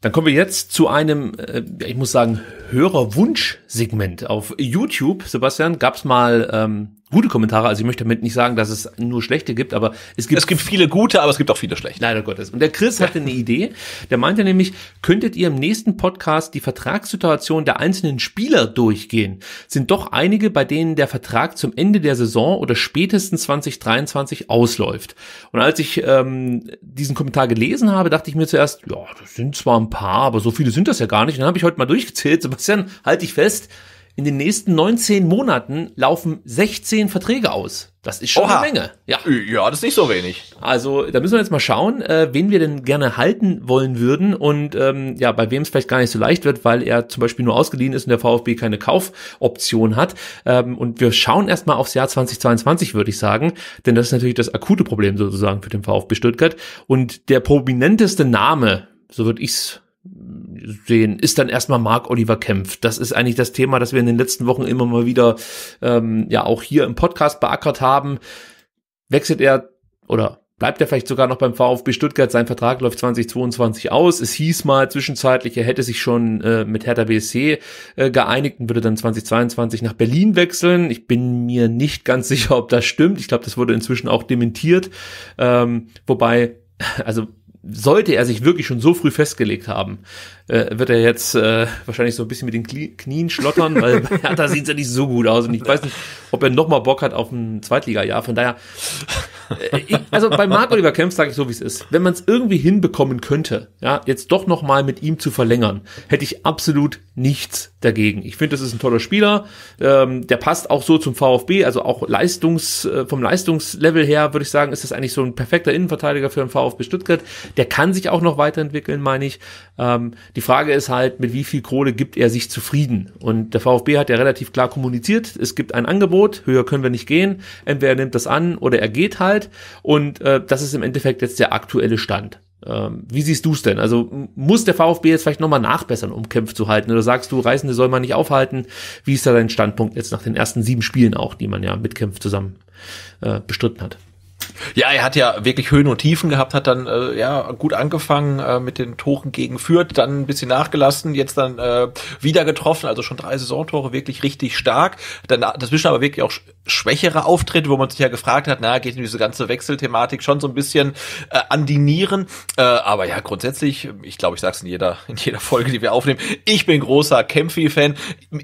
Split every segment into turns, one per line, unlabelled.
Dann kommen wir jetzt zu einem, äh, ich muss sagen, Hörerwunsch-Segment. Auf YouTube, Sebastian, gab's mal ähm, gute Kommentare. Also ich möchte damit nicht sagen, dass es nur schlechte gibt, aber es gibt. Es gibt viele gute, aber es gibt auch viele schlechte. Leider Gottes. Und der Chris hatte eine Idee. Der meinte nämlich, könntet ihr im nächsten Podcast die Vertragssituation der einzelnen Spieler durchgehen? Sind doch einige, bei denen der Vertrag zum Ende der Saison oder spätestens 2023 ausläuft. Und als ich ähm, diesen Kommentar gelesen habe, dachte ich mir zuerst, ja, das sind zwar ein paar, aber so viele sind das ja gar nicht. Und dann habe ich heute mal durchgezählt. Sebastian, halte ich fest in den nächsten 19 Monaten laufen 16 Verträge aus. Das ist schon Oha. eine Menge.
Ja. ja, das ist nicht so wenig.
Also da müssen wir jetzt mal schauen, äh, wen wir denn gerne halten wollen würden und ähm, ja, bei wem es vielleicht gar nicht so leicht wird, weil er zum Beispiel nur ausgeliehen ist und der VfB keine Kaufoption hat. Ähm, und wir schauen erstmal aufs Jahr 2022, würde ich sagen, denn das ist natürlich das akute Problem sozusagen für den VfB Stuttgart. Und der prominenteste Name, so würde ich's sehen, ist dann erstmal Mark Oliver Kempf. Das ist eigentlich das Thema, das wir in den letzten Wochen immer mal wieder ähm, ja auch hier im Podcast beackert haben. Wechselt er oder bleibt er vielleicht sogar noch beim VfB Stuttgart? Sein Vertrag läuft 2022 aus. Es hieß mal zwischenzeitlich, er hätte sich schon äh, mit Hertha BSC äh, geeinigt und würde dann 2022 nach Berlin wechseln. Ich bin mir nicht ganz sicher, ob das stimmt. Ich glaube, das wurde inzwischen auch dementiert. Ähm, wobei also sollte er sich wirklich schon so früh festgelegt haben, äh, wird er jetzt äh, wahrscheinlich so ein bisschen mit den Kli Knien schlottern, weil da sieht es ja nicht so gut aus. Und ich weiß nicht, ob er nochmal Bock hat auf ein Zweitliga-Jahr. Von daher, äh, ich, also bei Marco oliver Kempf sage ich so, wie es ist. Wenn man es irgendwie hinbekommen könnte, ja, jetzt doch nochmal mit ihm zu verlängern, hätte ich absolut nichts dagegen. Ich finde, das ist ein toller Spieler. Ähm, der passt auch so zum VfB, also auch Leistungs, äh, vom Leistungslevel her würde ich sagen, ist das eigentlich so ein perfekter Innenverteidiger für den VfB Stuttgart. Der kann sich auch noch weiterentwickeln, meine ich. Ähm, die Frage ist halt, mit wie viel Kohle gibt er sich zufrieden? Und der VfB hat ja relativ klar kommuniziert, es gibt ein Angebot, höher können wir nicht gehen. Entweder er nimmt das an oder er geht halt. Und äh, das ist im Endeffekt jetzt der aktuelle Stand. Ähm, wie siehst du es denn? Also muss der VfB jetzt vielleicht nochmal nachbessern, um Kämpfe zu halten? Oder sagst du, Reisende soll man nicht aufhalten? Wie ist da dein Standpunkt jetzt nach den ersten sieben Spielen auch, die man ja mit Kämpf zusammen äh, bestritten hat?
Ja, er hat ja wirklich Höhen und Tiefen gehabt, hat dann äh, ja gut angefangen äh, mit den Toren gegen Fürth, dann ein bisschen nachgelassen, jetzt dann äh, wieder getroffen, also schon drei Saisontore, wirklich richtig stark. Dann dazwischen aber wirklich auch schwächere Auftritt, wo man sich ja gefragt hat, na, geht denn diese ganze Wechselthematik schon so ein bisschen äh, an die Nieren. Äh, aber ja, grundsätzlich, ich glaube, ich sag's in jeder, in jeder Folge, die wir aufnehmen, ich bin großer Kempfi-Fan.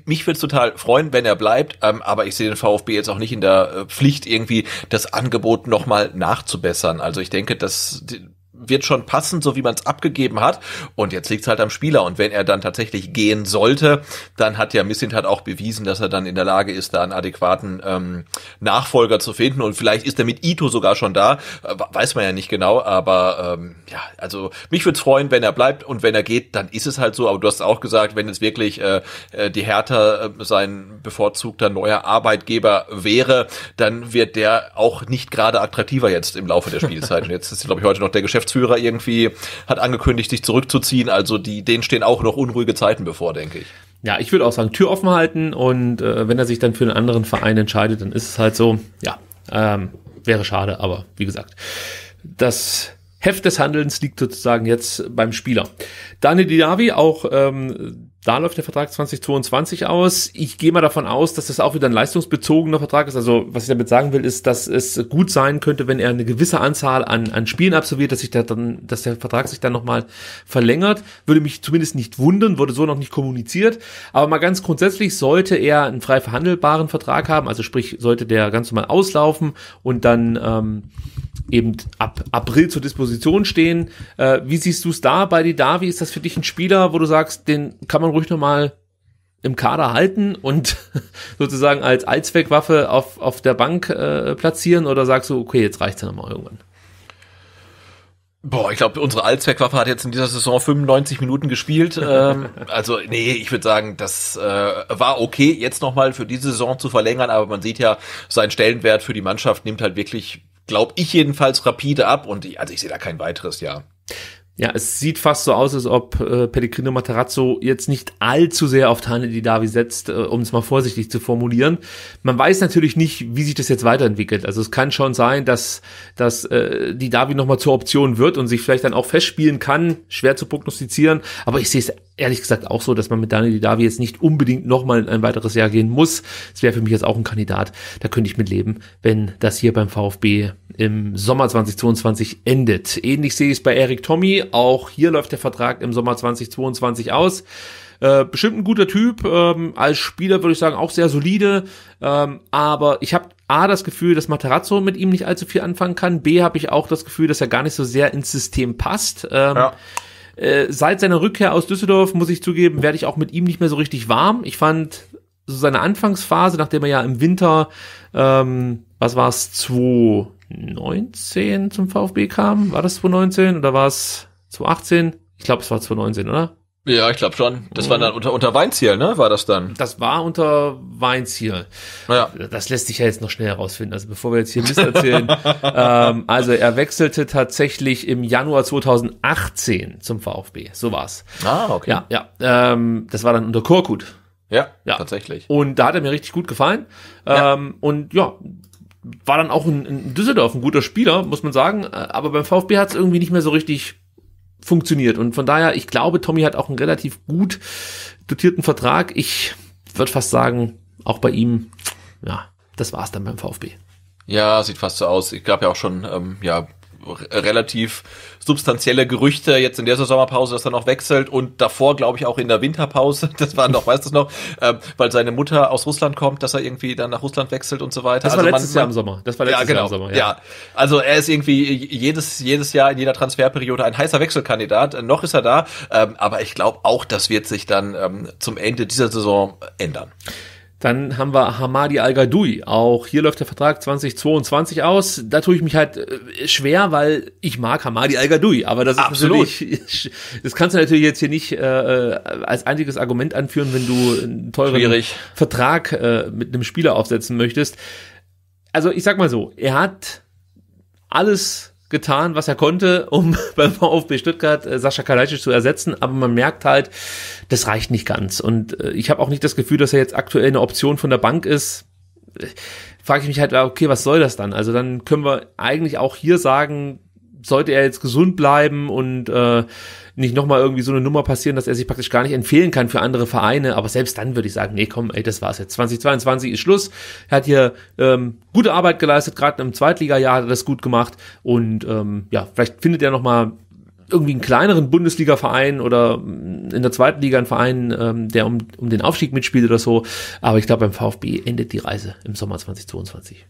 Mich würde total freuen, wenn er bleibt, ähm, aber ich sehe den VfB jetzt auch nicht in der äh, Pflicht, irgendwie das Angebot nochmal nachzubessern. Also ich denke, dass die, wird schon passen, so wie man es abgegeben hat. Und jetzt liegt es halt am Spieler. Und wenn er dann tatsächlich gehen sollte, dann hat ja Missint hat auch bewiesen, dass er dann in der Lage ist, da einen adäquaten ähm, Nachfolger zu finden. Und vielleicht ist er mit Ito sogar schon da. Äh, weiß man ja nicht genau, aber ähm, ja, also mich würde es freuen, wenn er bleibt und wenn er geht, dann ist es halt so. Aber du hast auch gesagt, wenn es wirklich äh, äh die Hertha ähm, sein bevorzugter neuer Arbeitgeber wäre, dann wird der auch nicht gerade attraktiver jetzt im Laufe der Spielzeit. Und jetzt ist, glaube ich, heute noch der Geschäftsführer Geschäftsführer irgendwie hat angekündigt, sich zurückzuziehen. Also die, denen stehen auch noch unruhige Zeiten bevor, denke ich.
Ja, ich würde auch sagen, Tür offen halten und äh, wenn er sich dann für einen anderen Verein entscheidet, dann ist es halt so, ja, ähm, wäre schade, aber wie gesagt, das Heft des Handelns liegt sozusagen jetzt beim Spieler. Daniel Didavi, auch ähm, da läuft der Vertrag 2022 aus. Ich gehe mal davon aus, dass das auch wieder ein leistungsbezogener Vertrag ist. Also was ich damit sagen will, ist, dass es gut sein könnte, wenn er eine gewisse Anzahl an, an Spielen absolviert, dass sich der dann, dass der Vertrag sich dann nochmal verlängert. Würde mich zumindest nicht wundern, wurde so noch nicht kommuniziert. Aber mal ganz grundsätzlich sollte er einen frei verhandelbaren Vertrag haben. Also sprich, sollte der ganz normal auslaufen und dann ähm, eben ab April zur Disposition stehen. Äh, wie siehst du es da bei Didavi? Ist das für dich ein Spieler, wo du sagst, den kann man ruhig nochmal im Kader halten und sozusagen als Allzweckwaffe auf, auf der Bank äh, platzieren oder sagst du, okay, jetzt reicht es ja nochmal irgendwann?
Boah, ich glaube, unsere Allzweckwaffe hat jetzt in dieser Saison 95 Minuten gespielt. Ähm, also, nee, ich würde sagen, das äh, war okay, jetzt nochmal für diese Saison zu verlängern, aber man sieht ja, sein Stellenwert für die Mannschaft nimmt halt wirklich, glaube ich jedenfalls, rapide ab und ich, also ich sehe da kein weiteres Jahr.
Ja, es sieht fast so aus, als ob äh, Pellegrino Materazzo jetzt nicht allzu sehr auf Tane Di Davi setzt, äh, um es mal vorsichtig zu formulieren. Man weiß natürlich nicht, wie sich das jetzt weiterentwickelt. Also es kann schon sein, dass, dass äh, Di Davi nochmal zur Option wird und sich vielleicht dann auch festspielen kann. Schwer zu prognostizieren. Aber ich sehe es ehrlich gesagt auch so, dass man mit Daniel Davi jetzt nicht unbedingt nochmal in ein weiteres Jahr gehen muss. Es wäre für mich jetzt auch ein Kandidat. Da könnte ich mitleben, wenn das hier beim VfB im Sommer 2022 endet. Ähnlich sehe ich es bei Eric Tommy. Auch hier läuft der Vertrag im Sommer 2022 aus. Äh, bestimmt ein guter Typ. Ähm, als Spieler würde ich sagen auch sehr solide. Ähm, aber ich habe A, das Gefühl, dass Materazzo mit ihm nicht allzu viel anfangen kann. B, habe ich auch das Gefühl, dass er gar nicht so sehr ins System passt. Ähm, ja. äh, seit seiner Rückkehr aus Düsseldorf, muss ich zugeben, werde ich auch mit ihm nicht mehr so richtig warm. Ich fand so seine Anfangsphase, nachdem er ja im Winter, ähm, was war es, 2 2019 zum VfB kam. War das 2019 oder war es 2018? Ich glaube, es war 2019, oder?
Ja, ich glaube schon. Das war dann unter, unter Weinziel, ne? War das dann? Das war unter Weinziel.
Naja. Das lässt sich ja jetzt noch schnell herausfinden. Also bevor wir jetzt hier Mist erzählen. ähm, also er wechselte tatsächlich im Januar 2018 zum VfB. So war's.
Ah, okay. Ja,
ja. Ähm, das war dann unter Korkut. Ja, ja, tatsächlich. Und da hat er mir richtig gut gefallen. Ja. Ähm, und ja, war dann auch in, in Düsseldorf ein guter Spieler, muss man sagen, äh, aber beim VfB hat es irgendwie nicht mehr so richtig funktioniert. Und von daher, ich glaube, Tommy hat auch einen relativ gut dotierten Vertrag. Ich würde fast sagen, auch bei ihm, ja, das war's dann beim VfB.
Ja, sieht fast so aus. Ich gab ja auch schon ähm, ja, relativ substanzielle Gerüchte jetzt in dieser Sommerpause, dass er noch wechselt und davor, glaube ich, auch in der Winterpause, das war noch, weißt du noch, ähm, weil seine Mutter aus Russland kommt, dass er irgendwie dann nach Russland wechselt und so weiter. Das war also letztes man, Jahr im Sommer. Das war letztes ja, genau, Jahr im genau. Sommer, ja. ja. Also er ist irgendwie jedes, jedes Jahr in jeder Transferperiode ein heißer Wechselkandidat. Noch ist er da, ähm, aber ich glaube auch, das wird sich dann ähm, zum Ende dieser Saison ändern. Dann haben
wir Hamadi Al-Gadoui. Auch hier läuft der Vertrag 2022 aus. Da tue ich mich halt äh, schwer, weil ich mag Hamadi Al-Gadoui. Aber das ist Absolut. natürlich, das kannst du natürlich jetzt hier nicht äh, äh, als einziges Argument anführen, wenn du einen teuren Schwierig. Vertrag äh, mit einem Spieler aufsetzen möchtest. Also ich sag mal so, er hat alles getan, was er konnte, um beim VfB Stuttgart äh, Sascha Kalajdzic zu ersetzen, aber man merkt halt, das reicht nicht ganz und äh, ich habe auch nicht das Gefühl, dass er jetzt aktuell eine Option von der Bank ist. Äh, Frage ich mich halt, okay, was soll das dann? Also dann können wir eigentlich auch hier sagen, sollte er jetzt gesund bleiben und äh, nicht nochmal irgendwie so eine Nummer passieren, dass er sich praktisch gar nicht empfehlen kann für andere Vereine. Aber selbst dann würde ich sagen, nee, komm, ey, das war's jetzt. 2022 ist Schluss. Er hat hier ähm, gute Arbeit geleistet, gerade im Zweitliga-Jahr hat er das gut gemacht. Und ähm, ja, vielleicht findet er nochmal irgendwie einen kleineren Bundesliga-Verein oder mm, in der zweiten Liga einen Verein, ähm, der um, um den Aufstieg mitspielt oder so. Aber ich glaube, beim VfB endet die Reise im Sommer 2022.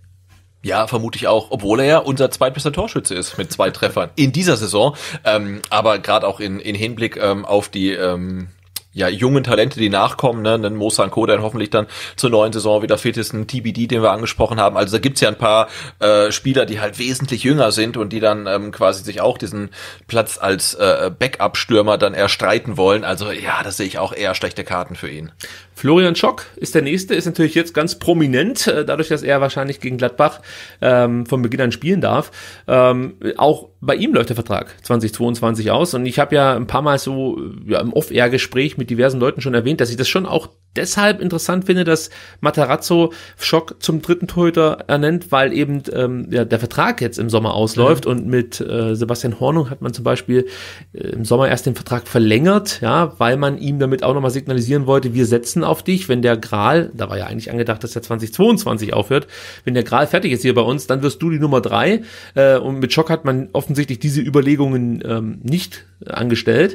Ja, vermute ich auch, obwohl er ja unser zweitbester Torschütze ist mit zwei Treffern in dieser Saison. Ähm, aber gerade auch in, in Hinblick ähm, auf die ähm, ja, jungen Talente, die nachkommen, ne? Dann Mo Sanko, der hoffentlich dann zur neuen Saison wieder fit ist, ein TBD, den wir angesprochen haben. Also da gibt's ja ein paar äh, Spieler, die halt wesentlich jünger sind und die dann ähm, quasi sich auch diesen Platz als äh, Backup-Stürmer dann erstreiten wollen. Also ja, das sehe ich auch eher schlechte Karten für ihn. Florian Schock ist der nächste, ist natürlich jetzt ganz
prominent, äh, dadurch, dass er wahrscheinlich gegen Gladbach ähm, von Beginn an spielen darf. Ähm, auch bei ihm läuft der Vertrag 2022 aus und ich habe ja ein paar Mal so äh, ja, im Off-Air-Gespräch mit diversen Leuten schon erwähnt, dass ich das schon auch deshalb interessant finde, dass Matarazzo Schock zum dritten Torhüter ernennt, weil eben ähm, ja, der Vertrag jetzt im Sommer ausläuft mhm. und mit äh, Sebastian Hornung hat man zum Beispiel äh, im Sommer erst den Vertrag verlängert, ja, weil man ihm damit auch nochmal signalisieren wollte, wir setzen warten auf dich. Wenn der Gral, da war ja eigentlich angedacht, dass der 2022 aufhört, wenn der Gral fertig ist hier bei uns, dann wirst du die Nummer drei. Äh, und mit Schock hat man offensichtlich diese Überlegungen ähm, nicht angestellt.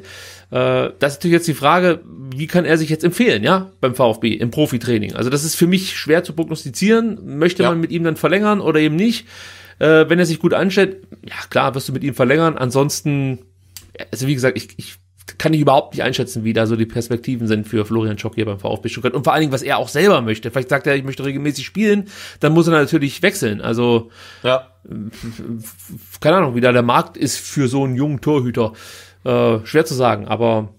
Äh, das ist natürlich jetzt die Frage, wie kann er sich jetzt empfehlen, ja, beim VfB, im Profitraining? Also das ist für mich schwer zu prognostizieren. Möchte ja. man mit ihm dann verlängern oder eben nicht? Äh, wenn er sich gut anstellt, ja klar, wirst du mit ihm verlängern. Ansonsten, also wie gesagt, ich, ich kann ich überhaupt nicht einschätzen, wie da so die Perspektiven sind für Florian Schock hier beim VfB Stuttgart und vor allen Dingen, was er auch selber möchte. Vielleicht sagt er, ich möchte regelmäßig spielen, dann muss er natürlich wechseln. Also, ja. keine Ahnung, wie da der Markt ist für so einen jungen Torhüter. Äh, schwer zu sagen, aber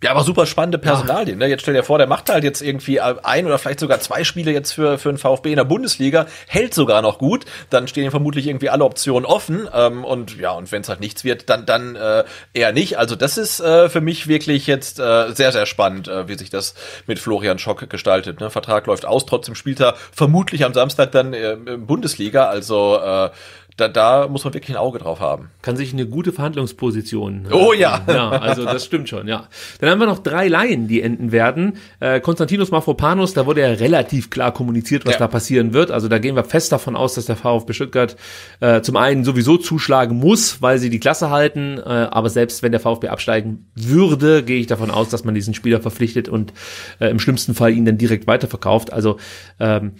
ja, aber super spannende Personalien. Ne? Jetzt stell dir vor, der macht halt jetzt irgendwie ein oder vielleicht sogar zwei Spiele jetzt für, für einen VfB in der Bundesliga, hält sogar noch gut, dann stehen vermutlich irgendwie alle Optionen offen. Ähm, und ja, und wenn es halt nichts wird, dann, dann äh, eher nicht. Also das ist äh, für mich wirklich jetzt äh, sehr, sehr spannend, äh, wie sich das mit Florian Schock gestaltet. Ne? Vertrag läuft aus, trotzdem spielt er vermutlich am Samstag dann äh, Bundesliga. Also äh, da, da muss man wirklich ein Auge drauf haben. Kann sich eine gute Verhandlungsposition. Äh, oh ja. Ja, also das stimmt schon, ja. Dann
haben wir noch drei Laien, die enden werden. Äh, Konstantinos Mafropanos, da wurde ja relativ klar kommuniziert, was ja. da passieren wird. Also da gehen wir fest davon aus, dass der VfB Stuttgart äh, zum einen sowieso zuschlagen muss, weil sie die Klasse halten. Äh, aber selbst wenn der VfB absteigen würde, gehe ich davon aus, dass man diesen Spieler verpflichtet und äh, im schlimmsten Fall ihn dann direkt weiterverkauft. Also ähm,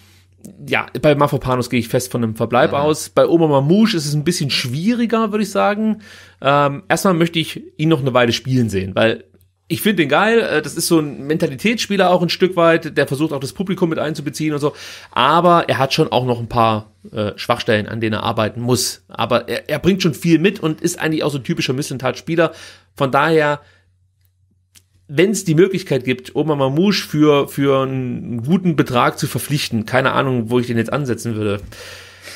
ja, bei Mafopanos gehe ich fest von einem Verbleib mhm. aus. Bei Oma Mamouche ist es ein bisschen schwieriger, würde ich sagen. Ähm, erstmal möchte ich ihn noch eine Weile spielen sehen, weil ich finde den geil. Äh, das ist so ein Mentalitätsspieler auch ein Stück weit. Der versucht auch das Publikum mit einzubeziehen und so. Aber er hat schon auch noch ein paar äh, Schwachstellen, an denen er arbeiten muss. Aber er, er bringt schon viel mit und ist eigentlich auch so ein typischer Missentat-Spieler. Von daher wenn es die Möglichkeit gibt, Oma Mamouche für, für einen guten Betrag zu verpflichten, keine Ahnung, wo ich den jetzt ansetzen würde.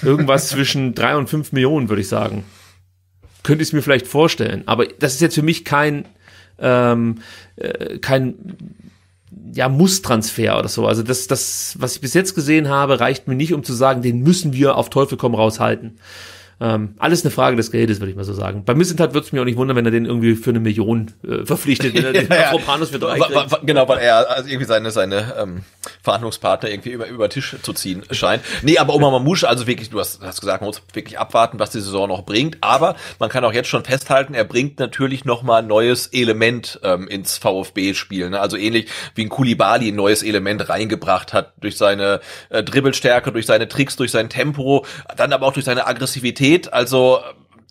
Irgendwas zwischen drei und fünf Millionen, würde ich sagen. Könnte ich mir vielleicht vorstellen. Aber das ist jetzt für mich kein, ähm, äh, kein ja, Muss-Transfer oder so. Also das, das, was ich bis jetzt gesehen habe, reicht mir nicht, um zu sagen, den müssen wir auf Teufel komm raushalten. halten ähm, alles eine Frage des Geldes, würde ich mal so sagen. Bei Missentat würde es mir halt, auch nicht wundern, wenn er den irgendwie für eine Million äh, verpflichtet, wenn er ja, den ja. für drei
Genau, weil er also irgendwie seine, seine ähm, Verhandlungspartner irgendwie über, über Tisch zu ziehen scheint. Nee, aber Oma Mamouche, also wirklich, du hast, hast gesagt, man muss wirklich abwarten, was die Saison noch bringt. Aber man kann auch jetzt schon festhalten, er bringt natürlich nochmal ein neues Element ähm, ins VfB-Spiel. Ne? Also ähnlich wie ein Kulibali ein neues Element reingebracht hat durch seine äh, Dribbelstärke, durch seine Tricks, durch sein Tempo, dann aber auch durch seine Aggressivität. Also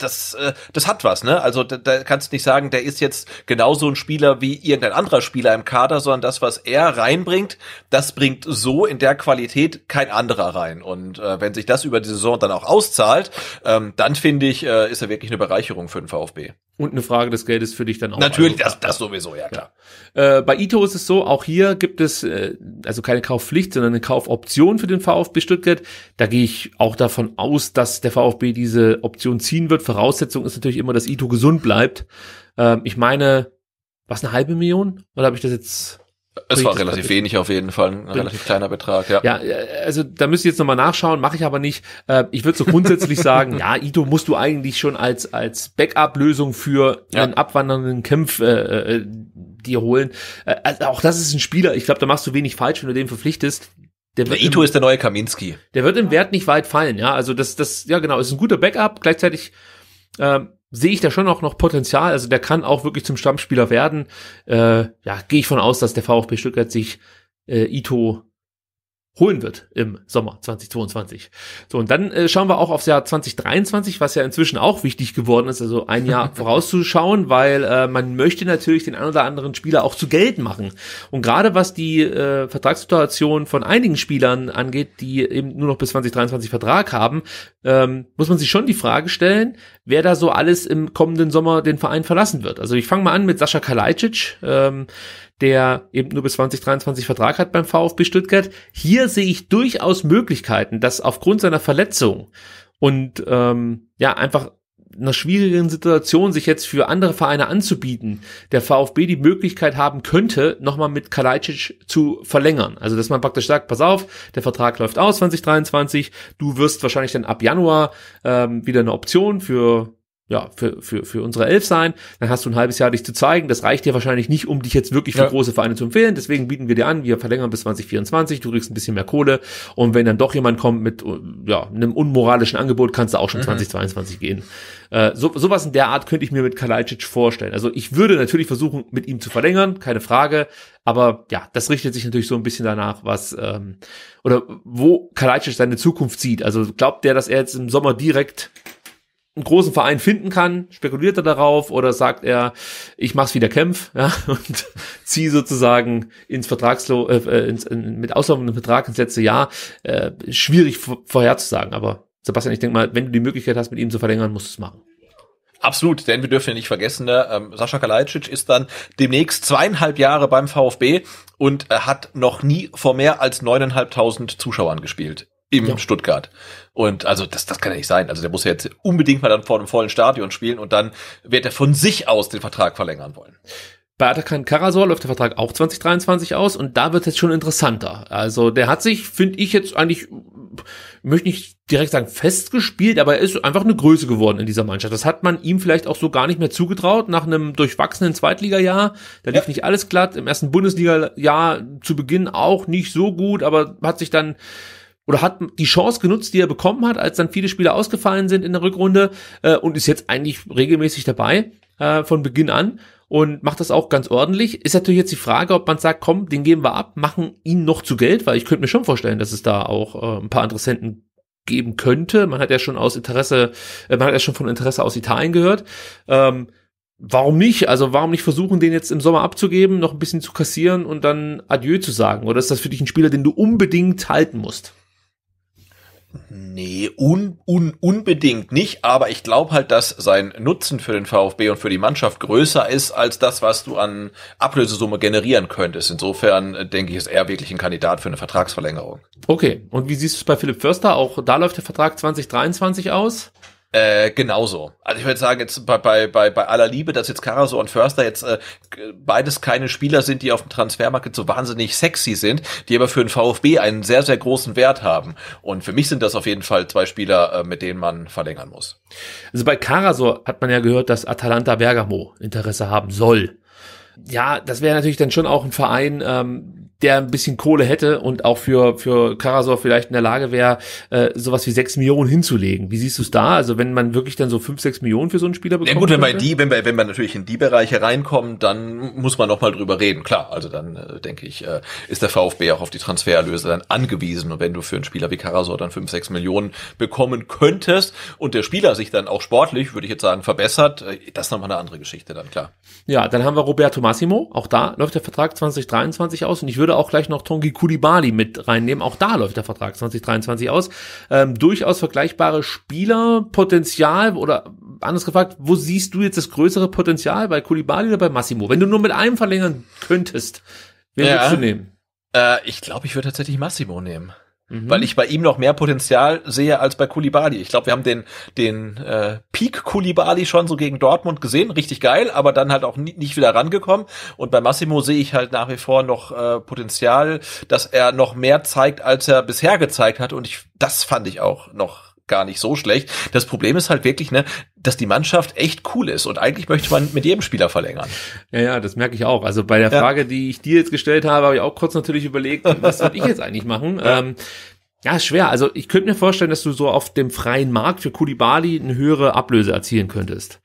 das, äh, das hat was, ne? Also da, da kannst du nicht sagen, der ist jetzt genauso ein Spieler wie irgendein anderer Spieler im Kader, sondern das, was er reinbringt, das bringt so in der Qualität kein anderer rein. Und äh, wenn sich das über die Saison dann auch auszahlt, ähm, dann finde ich, äh, ist er wirklich eine Bereicherung für den VfB und eine Frage des Geldes für dich dann auch. Natürlich, also, das, das sowieso, ja klar.
Ja. Äh, bei Ito ist es so, auch hier gibt es äh, also keine Kaufpflicht, sondern eine Kaufoption für den VfB Stuttgart. Da gehe ich auch davon aus, dass der VfB diese Option ziehen wird. Voraussetzung ist natürlich immer, dass Ito gesund bleibt. Ähm, ich meine, was eine halbe Million? Oder habe ich das jetzt? Es war relativ Paket. wenig auf jeden
Fall, ein Bin relativ kleiner Betrag, ja. Ja, äh,
also da müsst ihr jetzt nochmal nachschauen, mache ich aber nicht. Äh, ich würde so grundsätzlich sagen, ja, Ito musst du eigentlich schon als, als Backup-Lösung für ja. einen abwandernden Kämpf äh, äh, dir holen. Also auch das ist ein Spieler, ich glaube, da machst du wenig falsch, wenn du den verpflichtest. Der, wird Ito im, ist der neue Kaminski. Der wird im Wert nicht weit fallen, ja. Also das, das, ja genau, ist ein guter Backup, gleichzeitig ähm, sehe ich da schon auch noch Potenzial. Also der kann auch wirklich zum Stammspieler werden. Äh, ja, gehe ich von aus, dass der VfB Stuttgart sich äh, Ito holen wird im Sommer 2022. So, und dann äh, schauen wir auch aufs Jahr 2023, was ja inzwischen auch wichtig geworden ist, also ein Jahr vorauszuschauen, weil äh, man möchte natürlich den ein oder anderen Spieler auch zu Geld machen. Und gerade was die äh, Vertragssituation von einigen Spielern angeht, die eben nur noch bis 2023 Vertrag haben, ähm, muss man sich schon die Frage stellen, wer da so alles im kommenden Sommer den Verein verlassen wird. Also ich fange mal an mit Sascha Kalajdzic, ähm, der eben nur bis 2023 Vertrag hat beim VfB Stuttgart. Hier sehe ich durchaus Möglichkeiten, dass aufgrund seiner Verletzung und ähm, ja einfach einer schwierigen Situation sich jetzt für andere Vereine anzubieten, der VfB die Möglichkeit haben könnte, nochmal mit Kalajdzic zu verlängern. Also dass man praktisch sagt, pass auf, der Vertrag läuft aus 2023, du wirst wahrscheinlich dann ab Januar ähm, wieder eine Option für ja, für, für, für unsere Elf sein. Dann hast du ein halbes Jahr, dich zu zeigen. Das reicht dir wahrscheinlich nicht, um dich jetzt wirklich für ja. große Vereine zu empfehlen. Deswegen bieten wir dir an, wir verlängern bis 2024, du kriegst ein bisschen mehr Kohle. Und wenn dann doch jemand kommt mit ja, einem unmoralischen Angebot, kannst du auch schon mhm. 2022 gehen. Äh, so, sowas in der Art könnte ich mir mit Kalajdzic vorstellen. Also ich würde natürlich versuchen, mit ihm zu verlängern, keine Frage. Aber ja, das richtet sich natürlich so ein bisschen danach, was ähm, oder wo Kalajdzic seine Zukunft sieht. Also glaubt der, dass er jetzt im Sommer direkt einen großen Verein finden kann, spekuliert er darauf oder sagt er, ich mach's wieder Kämpf ja, und ziehe sozusagen ins Vertragslo äh, äh, ins, in, mit auslaufendem Vertrag ins letzte Jahr. Äh, schwierig vorherzusagen, aber Sebastian, ich denke mal, wenn du die Möglichkeit hast, mit ihm zu verlängern, musst du es machen.
Absolut, denn wir dürfen ja nicht vergessen, ne, ähm, Sascha Kalajdzic ist dann demnächst zweieinhalb Jahre beim VfB und äh, hat noch nie vor mehr als neuneinhalbtausend Zuschauern gespielt im ja. Stuttgart. Und also das, das kann ja nicht sein. Also der muss ja jetzt unbedingt mal dann vor einem vollen Stadion spielen und dann wird er von sich aus den Vertrag verlängern wollen. Bei Atakan Karasor
läuft der Vertrag auch 2023 aus und da wird es jetzt schon interessanter. Also der hat sich, finde ich jetzt eigentlich, möchte nicht direkt sagen festgespielt, aber er ist einfach eine Größe geworden in dieser Mannschaft. Das hat man ihm vielleicht auch so gar nicht mehr zugetraut nach einem durchwachsenen Zweitligajahr. Da lief ja. nicht alles glatt. Im ersten Bundesligajahr zu Beginn auch nicht so gut, aber hat sich dann oder hat die Chance genutzt, die er bekommen hat, als dann viele Spieler ausgefallen sind in der Rückrunde äh, und ist jetzt eigentlich regelmäßig dabei äh, von Beginn an und macht das auch ganz ordentlich. Ist natürlich jetzt die Frage, ob man sagt, komm, den geben wir ab, machen ihn noch zu Geld, weil ich könnte mir schon vorstellen, dass es da auch äh, ein paar Interessenten geben könnte. Man hat ja schon aus Interesse, äh, man hat ja schon von Interesse aus Italien gehört. Ähm, warum nicht? Also warum nicht versuchen, den jetzt im Sommer abzugeben, noch ein bisschen zu kassieren und dann Adieu zu sagen? Oder ist das für dich ein Spieler, den du unbedingt halten musst?
Nee, un, un, unbedingt nicht, aber ich glaube halt, dass sein Nutzen für den VfB und für die Mannschaft größer ist als das, was du an Ablösesumme generieren könntest. Insofern äh, denke ich, ist er wirklich ein Kandidat für eine Vertragsverlängerung.
Okay, und
wie siehst du es bei Philipp Förster? Auch da läuft der Vertrag 2023 aus? Äh, genauso. Also ich würde sagen, jetzt bei, bei, bei, bei aller Liebe, dass jetzt Karaso und Förster jetzt äh, beides keine Spieler sind, die auf dem Transfermarkt so wahnsinnig sexy sind, die aber für den VfB einen sehr, sehr großen Wert haben. Und für mich sind das auf jeden Fall zwei Spieler, äh, mit denen man verlängern muss. Also bei
Karaso hat man ja gehört, dass Atalanta Bergamo Interesse haben soll. Ja, das wäre natürlich dann schon auch ein Verein, ähm, der ein bisschen Kohle hätte und auch für, für Karasor vielleicht in der Lage wäre, äh, sowas wie sechs Millionen hinzulegen. Wie siehst du es da? Also wenn man wirklich dann so fünf, sechs Millionen für so einen Spieler bekommt? Ja, gut, wenn man die,
wenn man, wenn man natürlich in die Bereiche reinkommt, dann muss man nochmal drüber reden. Klar, also dann äh, denke ich, äh, ist der VfB auch auf die Transfererlöse dann angewiesen. Und wenn du für einen Spieler wie Karasor dann fünf, sechs Millionen bekommen könntest und der Spieler sich dann auch sportlich, würde ich jetzt sagen, verbessert, äh, das ist nochmal eine andere Geschichte dann, klar.
Ja, dann haben wir Roberto Massimo. Auch da läuft der Vertrag 2023 aus und ich würde würde auch gleich noch Tongi Kulibali mit reinnehmen. Auch da läuft der Vertrag 2023 aus. Ähm, durchaus vergleichbare Spielerpotenzial oder anders gefragt, wo siehst du jetzt das größere Potenzial bei Kulibali oder bei Massimo? Wenn du nur mit einem verlängern
könntest, wen ja. würdest du nehmen? Äh, ich glaube, ich würde tatsächlich Massimo nehmen. Mhm. Weil ich bei ihm noch mehr Potenzial sehe als bei Kulibali. Ich glaube, wir haben den, den äh, Peak Kulibali schon so gegen Dortmund gesehen, richtig geil, aber dann halt auch nie, nicht wieder rangekommen. Und bei Massimo sehe ich halt nach wie vor noch äh, Potenzial, dass er noch mehr zeigt, als er bisher gezeigt hat. Und ich, das fand ich auch noch gar nicht so schlecht. Das Problem ist halt wirklich, ne, dass die Mannschaft echt cool ist und eigentlich möchte man mit jedem Spieler verlängern. Ja, ja, das merke ich auch. Also bei der ja.
Frage, die ich dir jetzt gestellt habe, habe ich auch kurz natürlich überlegt, was soll ich jetzt eigentlich machen? Ja. Ähm, ja, schwer. Also ich könnte mir vorstellen, dass du so auf dem freien Markt für Kulibali eine höhere Ablöse erzielen könntest.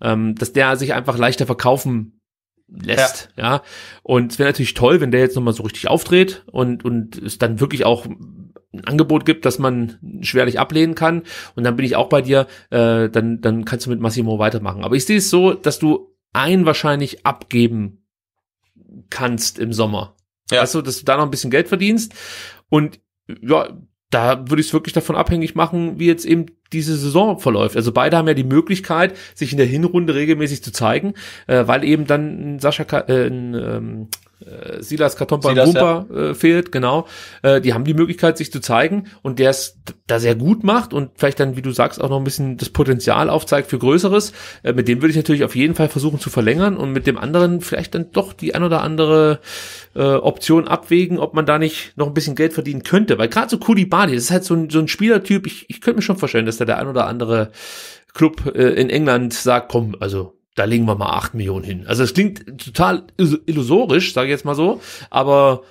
Ähm, dass der sich einfach leichter verkaufen lässt, ja. ja. Und es wäre natürlich toll, wenn der jetzt nochmal so richtig auftritt und, und es dann wirklich auch ein Angebot gibt, dass man schwerlich ablehnen kann. Und dann bin ich auch bei dir, äh, dann, dann kannst du mit Massimo weitermachen. Aber ich sehe es so, dass du einen wahrscheinlich abgeben kannst im Sommer. Ja. Weißt du, dass du da noch ein bisschen Geld verdienst. Und ja, da würde ich es wirklich davon abhängig machen, wie jetzt eben diese Saison verläuft. Also beide haben ja die Möglichkeit, sich in der Hinrunde regelmäßig zu zeigen, äh, weil eben dann Sascha, äh, ein, ähm, äh, Silas Kartompa Wumpa ja. äh, fehlt, genau. Äh, die haben die Möglichkeit, sich zu zeigen und der es da sehr gut macht und vielleicht dann, wie du sagst, auch noch ein bisschen das Potenzial aufzeigt für Größeres. Äh, mit dem würde ich natürlich auf jeden Fall versuchen zu verlängern und mit dem anderen vielleicht dann doch die ein oder andere äh, Option abwägen, ob man da nicht noch ein bisschen Geld verdienen könnte. Weil gerade so Kulibadi, das ist halt so ein, so ein Spielertyp, ich, ich könnte mir schon vorstellen, dass da der ein oder andere Club äh, in England sagt, komm, also da legen wir mal acht Millionen hin. Also es klingt total illusorisch, sage ich jetzt mal so, aber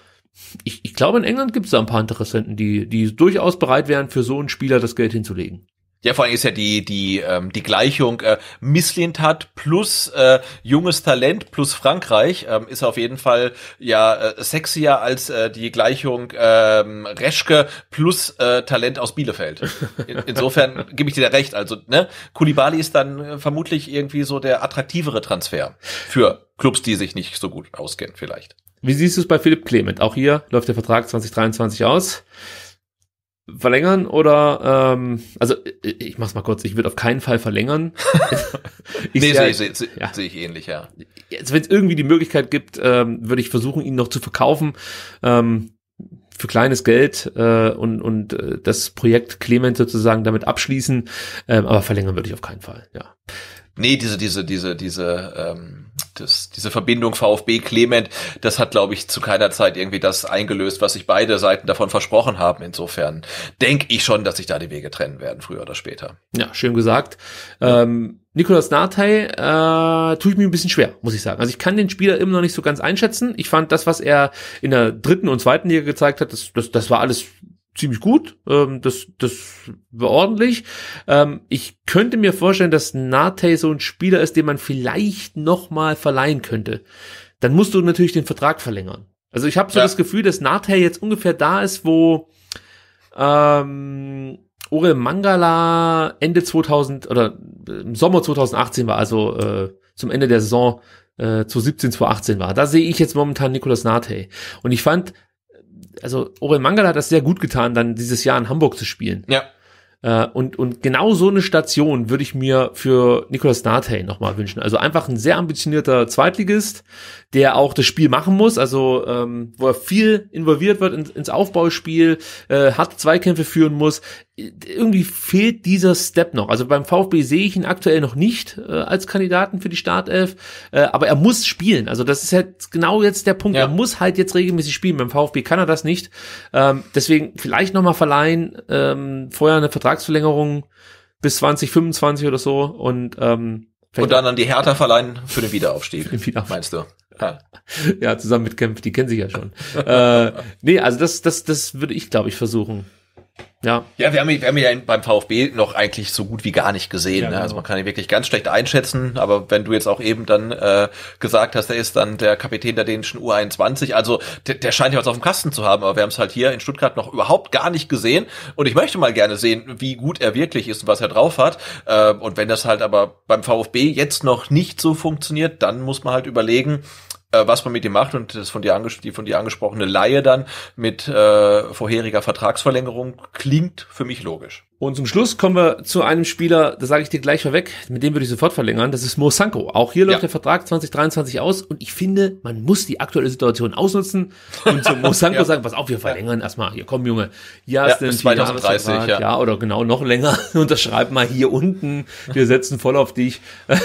ich, ich glaube, in England gibt es da ein paar Interessenten, die, die durchaus bereit wären, für so einen Spieler das Geld hinzulegen.
Ja, vor allem ist ja die, die, ähm, die Gleichung äh, Misslintat plus äh, junges Talent plus Frankreich ähm, ist auf jeden Fall ja äh, sexier als äh, die Gleichung ähm, Reschke plus äh, Talent aus Bielefeld. In, insofern gebe ich dir da recht. Also, ne, Kulibali ist dann äh, vermutlich irgendwie so der attraktivere Transfer für Clubs, die sich nicht so gut auskennen, vielleicht.
Wie siehst du es bei Philipp Clement? Auch hier läuft der Vertrag 2023 aus verlängern oder ähm, also äh, ich mach's mal kurz, ich würde auf keinen Fall verlängern. ich nee, sehe seh,
halt seh, ja. seh ich ähnlich, ja. Also wenn
es irgendwie die Möglichkeit gibt, ähm, würde ich versuchen, ihn noch zu verkaufen. Ähm, für kleines Geld äh, und, und äh, das Projekt Clement sozusagen damit abschließen, ähm, aber verlängern würde ich auf keinen Fall,
ja. Nee, diese, diese, diese, diese ähm das, diese Verbindung VfB-Clement, das hat, glaube ich, zu keiner Zeit irgendwie das eingelöst, was sich beide Seiten davon versprochen haben. Insofern denke ich schon, dass sich da die Wege trennen werden, früher oder später.
Ja, schön gesagt. Ähm, Nikolas Nartey äh, tue ich mir ein bisschen schwer, muss ich sagen. Also ich kann den Spieler immer noch nicht so ganz einschätzen. Ich fand das, was er in der dritten und zweiten Liga gezeigt hat, das, das, das war alles ziemlich gut. Ähm, das, das war ordentlich. Ähm, ich könnte mir vorstellen, dass Nate so ein Spieler ist, den man vielleicht nochmal verleihen könnte. Dann musst du natürlich den Vertrag verlängern. Also ich habe so ja. das Gefühl, dass Nate jetzt ungefähr da ist, wo ähm, Orel Mangala Ende 2000 oder äh, im Sommer 2018 war, also äh, zum Ende der Saison äh, 2017, 2018 war. Da sehe ich jetzt momentan Nicolas Nate. Und ich fand, also Oren Mangala hat das sehr gut getan, dann dieses Jahr in Hamburg zu spielen. Ja. Äh, und, und genau so eine Station würde ich mir für Nicolas Nartey nochmal wünschen. Also einfach ein sehr ambitionierter Zweitligist, der auch das Spiel machen muss, also ähm, wo er viel involviert wird in, ins Aufbauspiel, äh, hat Zweikämpfe führen muss irgendwie fehlt dieser Step noch. Also beim VfB sehe ich ihn aktuell noch nicht äh, als Kandidaten für die Startelf, äh, aber er muss spielen. Also das ist halt genau jetzt der Punkt. Ja. Er muss halt jetzt regelmäßig spielen. Beim VfB kann er das nicht. Ähm, deswegen vielleicht nochmal verleihen, ähm, vorher eine Vertragsverlängerung bis 2025 oder so und ähm, und dann an die Hertha
verleihen für den Wiederaufstieg. Für den Wiederaufstieg. Meinst du? Ja. ja,
zusammen mit Kempf, die kennen sich ja schon. äh, nee, also das, das, das würde ich, glaube ich, versuchen.
Ja. Ja, wir haben ihn, wir haben ihn beim VfB noch eigentlich so gut wie gar nicht gesehen. Ja, ne? also genau. Also man kann ihn wirklich ganz schlecht einschätzen. Aber wenn du jetzt auch eben dann äh, gesagt hast, er ist dann der Kapitän der dänischen U21, also der, der scheint ja was auf dem Kasten zu haben. Aber wir haben es halt hier in Stuttgart noch überhaupt gar nicht gesehen. Und ich möchte mal gerne sehen, wie gut er wirklich ist und was er drauf hat. Äh, und wenn das halt aber beim VfB jetzt noch nicht so funktioniert, dann muss man halt überlegen, äh, was man mit ihm macht und das von dir die von dir angesprochene Laie dann mit äh, vorheriger Vertragsverlängerung klingt für mich logisch.
Und zum Schluss kommen
wir zu einem Spieler, da sage ich dir gleich vorweg, mit dem
würde ich sofort verlängern, das ist Mo Sanko. Auch hier läuft ja. der Vertrag 2023 aus und ich finde, man muss die aktuelle Situation ausnutzen und zu Mo Sanko ja. sagen, pass auf, wir verlängern ja. erstmal, hier komm Junge, hier ja, ist denn 2030, ja. ja. oder genau noch länger, unterschreib mal hier unten, wir setzen voll auf dich.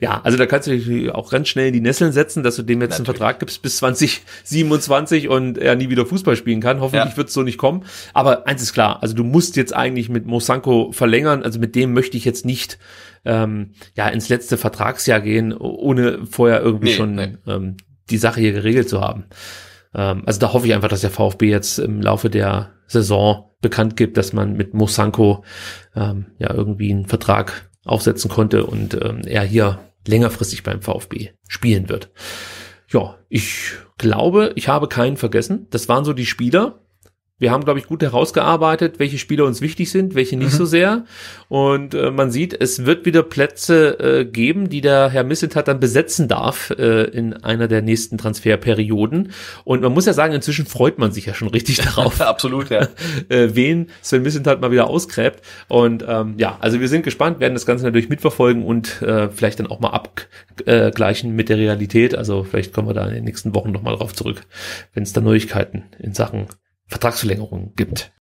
ja, also da kannst du dich auch ganz schnell in die Nesseln setzen, dass du dem jetzt Natürlich. einen Vertrag gibst bis 2027 und er nie wieder Fußball spielen kann. Hoffentlich wird es so nicht kommen, aber eins ist klar, also du musst jetzt eigentlich natürlich mit Mosanko verlängern. Also mit dem möchte ich jetzt nicht ähm, ja ins letzte Vertragsjahr gehen, ohne vorher irgendwie nee, schon nein. ähm, die Sache hier geregelt zu haben. Ähm, also da hoffe ich einfach, dass der VfB jetzt im Laufe der Saison bekannt gibt, dass man mit Mosanko ähm, ja irgendwie einen Vertrag aufsetzen konnte und ähm, er hier längerfristig beim VfB spielen wird. Ja, ich glaube, ich habe keinen vergessen. Das waren so die Spieler, wir haben, glaube ich, gut herausgearbeitet, welche Spiele uns wichtig sind, welche nicht mhm. so sehr. Und äh, man sieht, es wird wieder Plätze äh, geben, die der Herr Missentat dann besetzen darf äh, in einer der nächsten Transferperioden. Und man muss ja sagen, inzwischen freut man sich ja schon richtig darauf. Absolut, ja. äh, wen Sven Missentat mal wieder ausgräbt. Und ähm, ja, also wir sind gespannt, werden das Ganze natürlich mitverfolgen und äh, vielleicht dann auch mal abgleichen mit der Realität. Also vielleicht kommen wir da in den nächsten Wochen nochmal drauf zurück, wenn es da Neuigkeiten in Sachen Vertragsverlängerungen gibt.